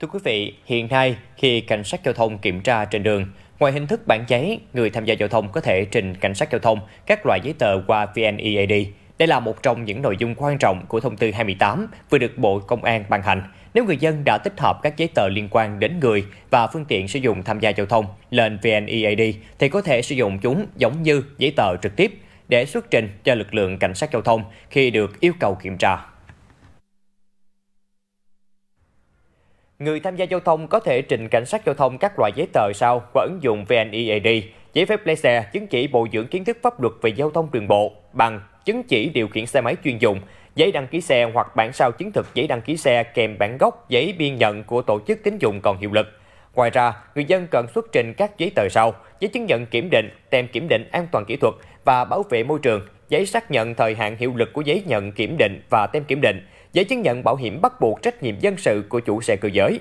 Thưa quý vị, hiện nay khi cảnh sát giao thông kiểm tra trên đường, ngoài hình thức bản giấy, người tham gia giao thông có thể trình cảnh sát giao thông các loại giấy tờ qua VNEAD. Đây là một trong những nội dung quan trọng của thông tư 28 vừa được Bộ Công an ban hành. Nếu người dân đã tích hợp các giấy tờ liên quan đến người và phương tiện sử dụng tham gia giao thông lên VNEAD thì có thể sử dụng chúng giống như giấy tờ trực tiếp để xuất trình cho lực lượng cảnh sát giao thông khi được yêu cầu kiểm tra. Người tham gia giao thông có thể trình cảnh sát giao thông các loại giấy tờ sau qua ứng dụng VNeAD, giấy phép lái xe, chứng chỉ bồi dưỡng kiến thức pháp luật về giao thông đường bộ, bằng chứng chỉ điều khiển xe máy chuyên dụng, giấy đăng ký xe hoặc bản sao chứng thực giấy đăng ký xe kèm bản gốc giấy biên nhận của tổ chức tín dụng còn hiệu lực. Ngoài ra, người dân cần xuất trình các giấy tờ sau, giấy chứng nhận kiểm định, tem kiểm định an toàn kỹ thuật và bảo vệ môi trường, giấy xác nhận thời hạn hiệu lực của giấy nhận kiểm định và tem kiểm định, giấy chứng nhận bảo hiểm bắt buộc trách nhiệm dân sự của chủ xe cơ giới.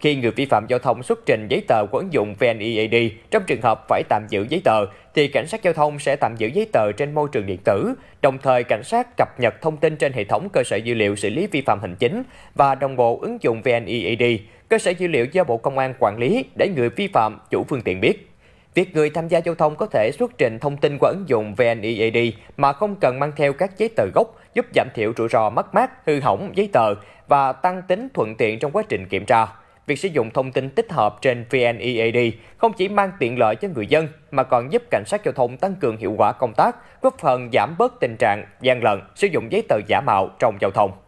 Khi người vi phạm giao thông xuất trình giấy tờ của ứng dụng VNeAD trong trường hợp phải tạm giữ giấy tờ, thì cảnh sát giao thông sẽ tạm giữ giấy tờ trên môi trường điện tử. Đồng thời, cảnh sát cập nhật thông tin trên hệ thống cơ sở dữ liệu xử lý vi phạm hành chính và đồng bộ ứng dụng VNeAD, cơ sở dữ liệu do Bộ Công an quản lý để người vi phạm chủ phương tiện biết. Việc người tham gia giao thông có thể xuất trình thông tin qua ứng dụng VNEAD mà không cần mang theo các giấy tờ gốc giúp giảm thiểu rủi ro mất mát, hư hỏng giấy tờ và tăng tính thuận tiện trong quá trình kiểm tra. Việc sử dụng thông tin tích hợp trên VNEAD không chỉ mang tiện lợi cho người dân mà còn giúp cảnh sát giao thông tăng cường hiệu quả công tác, góp phần giảm bớt tình trạng gian lận, sử dụng giấy tờ giả mạo trong giao thông.